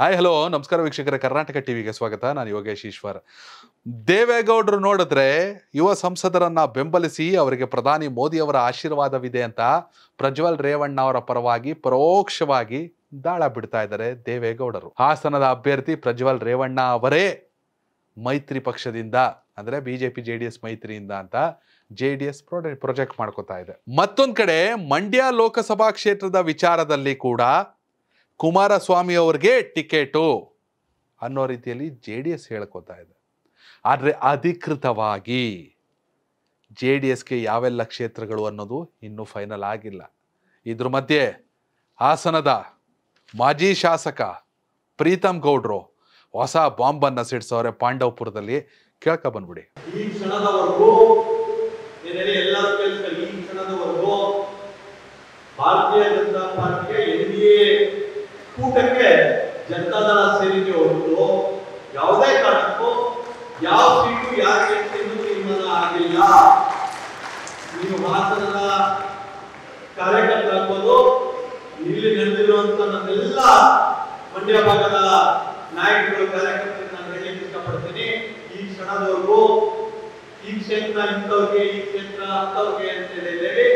hi hello ನಮಸ್ಕಾರ ವೀಕ್ಷಕರ ಕರ್ನಾಟಕ ಟಿವಿಗೆ ಸ್ವಾಗತ ನಾನು ಯೋಗೇಶ್ ಈಶ್ವರ್ ದೇವೇಗೌಡರು ನೋಡಿದ್ರೆ ಯುವ ಸಂಸದರನ್ನ ಬೆಂಬಲಿಸಿ ಅವರಿಗೆ ಪ್ರಧಾನಿ ಮೋದಿ ಅವರ ಆಶೀರ್ವಾದವಿದೆ ಅಂತ ಪ್ರಜ್ವಲ್ ರೇವಣ್ಣ ಅವರ ಪರವಾಗಿ ಪರೋಕ್ಷವಾಗಿ ದಾಳ ಬಿಡ್ತಾ ಇದ್ದಾರೆ ದೇವೇಗೌಡರು ಹಾಸನದ ಅಭ್ಯರ್ಥಿ ಪ್ರಜ್ವಲ್ ರೇವಣ್ಣ ಅವರೇ ಮೈತ್ರಿ ಪಕ್ಷದಿಂದ ಅಂದ್ರೆ ಬಿಜೆಪಿ ಜೆ ಡಿ ಎಸ್ ಮೈತ್ರಿಯಿಂದ ಅಂತ ಜೆ ಡಿ ಎಸ್ ಪ್ರೊಜೆಕ್ಟ್ ಮಾಡ್ಕೋತಾ ಇದೆ ಮತ್ತೊಂದು ಕಡೆ ಮಂಡ್ಯ ಲೋಕಸಭಾ ಕ್ಷೇತ್ರದ ವಿಚಾರದಲ್ಲಿ ಕೂಡ ಕುಮಾರಸ್ವಾಮಿ ಅವ್ರಿಗೆ ಟಿಕೆಟು ಅನ್ನೋ ರೀತಿಯಲ್ಲಿ ಜೆ ಡಿ ಎಸ್ ಹೇಳ್ಕೊತಾ ಇದೆ ಆದರೆ ಅಧಿಕೃತವಾಗಿ ಜೆ ಡಿ ಎಸ್ಗೆ ಯಾವೆಲ್ಲ ಕ್ಷೇತ್ರಗಳು ಅನ್ನೋದು ಇನ್ನೂ ಫೈನಲ್ ಆಗಿಲ್ಲ ಇದ್ರ ಮಧ್ಯೆ ಹಾಸನದ ಮಾಜಿ ಶಾಸಕ ಪ್ರೀತಮ್ ಗೌಡ್ರು ಹೊಸ ಬಾಂಬನ್ನು ಸಿಡಿಸೋರೆ ಪಾಂಡವಪುರದಲ್ಲಿ ಕೇಳ್ಕ ಬಂದ್ಬಿಡಿ ಭಾರತೀಯ ಜನತಾ ಪಾರ್ಟಿಯ ಎನ್ ಡಿ ಎ ಕೂಟಕ್ಕೆ ಜನತಾದಳ ಸೇರಿಕೆ ಹೊರತು ಯಾವುದೇ ಕಾರಣಕ್ಕೂ ಯಾವ ಸೀಟು ಯಾರು ಅಂತ ತೀರ್ಮಾನ ಆಗಿಲ್ಲ ನೀವು ಮಾತನ್ನ ಕಾರ್ಯಕರ್ತರಾಗ್ಬೋದು ಇಲ್ಲಿ ನಡೆದಿರುವಂತ ನನ್ನೆಲ್ಲ ಮಂಡ್ಯ ಭಾಗದ ನಾಯಕರು ಕಾರ್ಯಕರ್ತರು ನಾನು ಹೇಳಿಕ್ಕೆ ಇಷ್ಟಪಡ್ತೀನಿ ಈ ಕ್ಷಣದವರೆಗೂ ಈ ಕ್ಷೇತ್ರ ಇಂಥವ್ರಿಗೆ ಈ ಕ್ಷೇತ್ರ ಅಂತವ್ರಿಗೆ ಅಂತ ಹೇಳಿ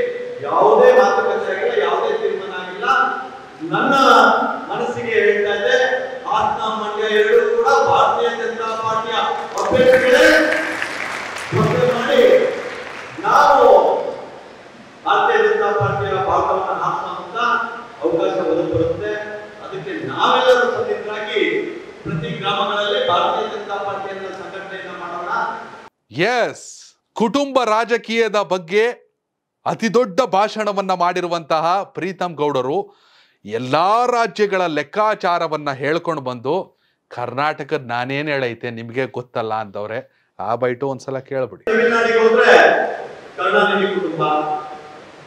ಯಾವುದೇ ಮಾತುಕತೆ ಆಗಿಲ್ಲ ಯಾವುದೇ ತೀರ್ಮಾನ ಆಗಿಲ್ಲ ನನ್ನ ಮನಸ್ಸಿಗೆ ಹೇಳ್ತಾ ಇದ್ದೆ ಹಾಸನ ಮಂಡ್ಯ ಎರಡು ಕೂಡ ಭಾರತೀಯ ಜನತಾ ಪಾರ್ಟಿಯ ಅಭ್ಯರ್ಥಿಗಳೇ ಘೋಷಣೆ ಮಾಡಿ ನಾವು ಭಾರತೀಯ ಜನತಾ ಪಾರ್ಟಿಯ ಭಾಗವನ್ನು ಹಾಸನ ಅಂತ ಅವಕಾಶ ಒದಗಿರುತ್ತೆ ಅದಕ್ಕೆ ನಾವೆಲ್ಲರೂ ಸದಸ್ಯರಾಗಿ ಪ್ರತಿ ಗ್ರಾಮಗಳಲ್ಲಿ ಭಾರತೀಯ ಜನತಾ ಪಾರ್ಟಿಯನ್ನ ಸಂಘಟನೆಯನ್ನ ಮಾಡೋಣ ಎಸ್ ಕುಟುಂಬ ರಾಜಕೀಯದ ಬಗ್ಗೆ ಅತಿ ದೊಡ್ಡ ಭಾಷಣವನ್ನ ಮಾಡಿರುವಂತಹ ಪ್ರೀತಮ್ ಗೌಡರು ಎಲ್ಲ ರಾಜ್ಯಗಳ ಲೆಕ್ಕಾಚಾರವನ್ನು ಹೇಳ್ಕೊಂಡು ಬಂದು ಕರ್ನಾಟಕದ ನಾನೇನು ಹೇಳೈತೆ ನಿಮಗೆ ಗೊತ್ತಲ್ಲ ಅಂತವ್ರೆ ಆ ಬೈಟು ಒಂದ್ಸಲ ಕೇಳ್ಬಿಡಿ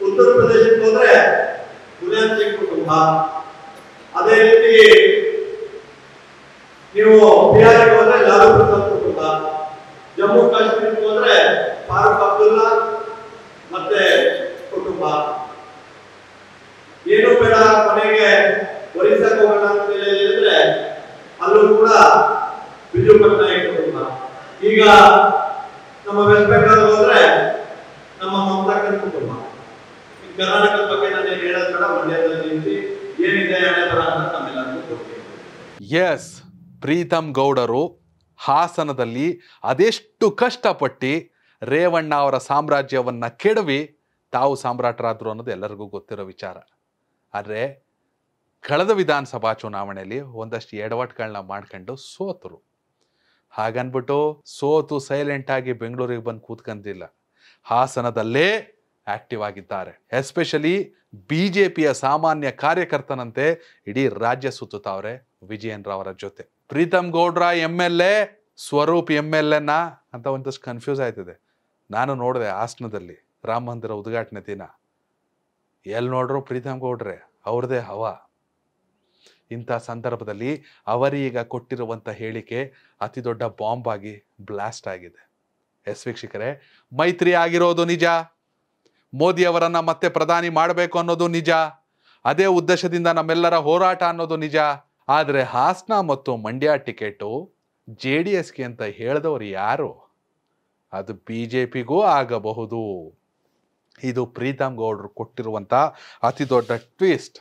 ಉತ್ತರ ಹೋದ್ರೆ ಕುಟುಂಬ ಅದೇ ರೀತಿ ನೀವು ಈಗ ನಮ್ಮ ವೆಸ್ಟ್ ಬೆಂಗಾಲ್ ಹೋದ್ರೆ ನಮ್ಮ ಮಮತಾಕರ್ ಕುಟುಂಬ ಕರ್ನಾಟಕದ ಬಗ್ಗೆ ನಾನು ಏನು ಹೇಳೋದು ಬೇಡ ಮಂಡ್ಯದಲ್ಲಿ ನಿಂತು ಏನಿದೆ ಹಣೆ ಬರ ಅಂತ ಎಸ್ ಪ್ರೀತಮ್ ಗೌಡರು ಹಾಸನದಲ್ಲಿ ಅದೆಷ್ಟು ಕಷ್ಟಪಟ್ಟು ರೇವಣ್ಣ ಅವರ ಸಾಮ್ರಾಜ್ಯವನ್ನು ಕೆಡವಿ ತಾವು ಸಾಮ್ರಾಟರಾದರು ಅನ್ನೋದು ಎಲ್ಲರಿಗೂ ಗೊತ್ತಿರೋ ವಿಚಾರ ಆದರೆ ಕಳೆದ ವಿಧಾನಸಭಾ ಚುನಾವಣೆಯಲ್ಲಿ ಒಂದಷ್ಟು ಎಡವಟ್ಗಳನ್ನ ಮಾಡ್ಕೊಂಡು ಸೋತರು ಹಾಗನ್ಬಿಟ್ಟು ಸೋತು ಸೈಲೆಂಟ್ ಆಗಿ ಬೆಂಗಳೂರಿಗೆ ಬಂದು ಕೂತ್ಕೊಂಡಿಲ್ಲ ಹಾಸನದಲ್ಲೇ ಆಕ್ಟಿವ್ ಆಗಿದ್ದಾರೆ ಎಸ್ಪೆಷಲಿ ಬಿ ಜೆ ಪಿಯ ಸಾಮಾನ್ಯ ಕಾರ್ಯಕರ್ತನಂತೆ ಇಡೀ ರಾಜ್ಯ ಸುತ್ತುತ್ತಾವ್ರೆ ವಿಜಯನ್ ರವರ ಜೊತೆ ಪ್ರೀತಮ್ ಗೌಡ್ರ M L A Swaroop M L ಎನ್ನ ಅಂತ ಒಂದಷ್ಟು ಕನ್ಫ್ಯೂಸ್ ಆಯ್ತದೆ ನಾನು ನೋಡಿದೆ ಹಾಸನದಲ್ಲಿ ರಾಮ ಮಂದಿರ ಉದ್ಘಾಟನೆ ದಿನ ಎಲ್ಲಿ ನೋಡ್ರು ಪ್ರೀತಮ್ ಗೌಡ್ರೆ ಅವ್ರದೇ ಹವಾ ಇಂಥ ಸಂದರ್ಭದಲ್ಲಿ ಅವರೀಗ ಕೊಟ್ಟಿರುವಂಥ ಹೇಳಿಕೆ ಅತಿ ದೊಡ್ಡ ಬಾಂಬ್ ಆಗಿ ಬ್ಲಾಸ್ಟ್ ಆಗಿದೆ ಎಸ್ ವೀಕ್ಷಕರೇ ಮೈತ್ರಿ ಆಗಿರೋದು ನಿಜ ಮೋದಿ ಮತ್ತೆ ಪ್ರಧಾನಿ ಮಾಡಬೇಕು ಅನ್ನೋದು ನಿಜ ಅದೇ ಉದ್ದೇಶದಿಂದ ನಮ್ಮೆಲ್ಲರ ಹೋರಾಟ ಅನ್ನೋದು ನಿಜ ಆದರೆ ಹಾಸನ ಮತ್ತು ಮಂಡ್ಯ ಟಿಕೆಟು ಜೆ ಡಿ ಎಸ್ಗೆ ಅಂತ ಹೇಳಿದವರು ಯಾರು ಅದು ಬಿ ಜೆ ಪಿಗೂ ಆಗಬಹುದು ಇದು ಪ್ರೀತಮ್ ಗೌಡ್ರು ಕೊಟ್ಟಿರುವಂಥ ಅತಿ ದೊಡ್ಡ ಟ್ವಿಸ್ಟ್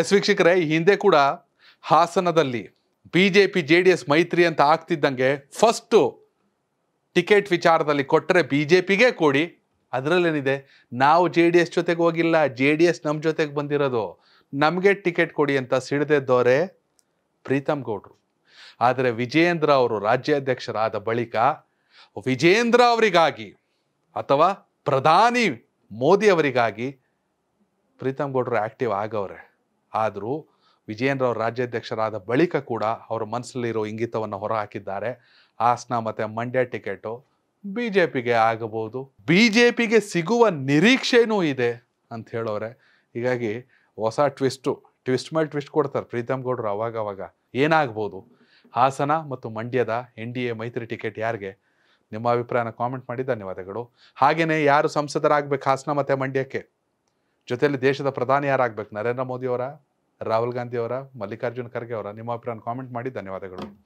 ಎಸ್ ವೀಕ್ಷಕರೇ ಹಿಂದೆ ಕೂಡ ಹಾಸನದಲ್ಲಿ B J P J D S ಮೈತ್ರಿ ಅಂತ ಆಗ್ತಿದ್ದಂಗೆ ಫಸ್ಟು ಟಿಕೆಟ್ ವಿಚಾರದಲ್ಲಿ ಕೊಟ್ಟರೆ ಬಿ ಜೆ ಪಿಗೆ ಕೊಡಿ ಅದರಲ್ಲೇನಿದೆ ನಾವು ಜೆ ಡಿ ಎಸ್ ಜೊತೆಗೆ ಹೋಗಿಲ್ಲ ಜೆ ಡಿ ಎಸ್ ನಮ್ಮ ಜೊತೆಗೆ ಬಂದಿರೋದು ನಮಗೆ ಟಿಕೆಟ್ ಕೊಡಿ ಅಂತ ಸಿಡದೆದ್ದವರೇ ಪ್ರೀತಮ್ ಗೌಡ್ರು ಆದರೆ ವಿಜಯೇಂದ್ರ ಅವರು ರಾಜ್ಯಾಧ್ಯಕ್ಷರಾದ ಬಳಿಕ ವಿಜೇಂದ್ರ ಅವರಿಗಾಗಿ ಅಥವಾ ಪ್ರಧಾನಿ ಮೋದಿ ಅವರಿಗಾಗಿ ಪ್ರೀತಮ್ ಗೌಡ್ರು ಆ್ಯಕ್ಟಿವ್ ಆಗವ್ರೆ ಆದರೂ ಅವರು ರಾಜ್ಯಾಧ್ಯಕ್ಷರಾದ ಬಳಿಕ ಕೂಡ ಅವರ ಮನಸ್ಸಲ್ಲಿರೋ ಇಂಗಿತವನ್ನು ಹೊರಹಾಕಿದ್ದಾರೆ ಹಾಸನ ಮತ್ತು ಮಂಡ್ಯ ಟಿಕೆಟು ಬಿ ಜೆ ಪಿಗೆ ಆಗಬಹುದು ಬಿ ಜೆ ಪಿಗೆ ಸಿಗುವ ನಿರೀಕ್ಷೆನೂ ಇದೆ ಅಂತ ಹೇಳೋರೆ ಹೀಗಾಗಿ ಹೊಸ ಟ್ವಿಸ್ಟು ಟ್ವಿಸ್ಟ್ ಮೇಲೆ ಟ್ವಿಸ್ಟ್ ಕೊಡ್ತಾರೆ ಪ್ರೀತಮ್ ಗೌಡರು ಅವಾಗ ಅವಾಗ ಏನಾಗ್ಬೋದು ಹಾಸನ ಮತ್ತು ಮಂಡ್ಯದ ಎನ್ ಡಿ ಎ ಮೈತ್ರಿ ಟಿಕೆಟ್ ಯಾರಿಗೆ ನಿಮ್ಮ ಅಭಿಪ್ರಾಯನ ಕಾಮೆಂಟ್ ಮಾಡಿ ಧನ್ಯವಾದಗಳು ಹಾಗೆಯೇ ಯಾರು ಸಂಸದರಾಗಬೇಕು ಹಾಸನ ಮತ್ತು ಮಂಡ್ಯಕ್ಕೆ ಜೊತೆಯಲ್ಲಿ ದೇಶದ ಪ್ರಧಾನಿ ಯಾರಾಗಬೇಕು ನರೇಂದ್ರ ಮೋದಿಯವರ ರಾಹುಲ್ ಗಾಂಧಿ ಅವರ ಮಲ್ಲಿಕಾರ್ಜುನ್ ಖರ್ಗೆ ಅವರ ನಿಮ್ಮ ಅಭಿಪ್ರಾಯ ಕಾಮೆಂಟ್ ಮಾಡಿ ಧನ್ಯವಾದಗಳು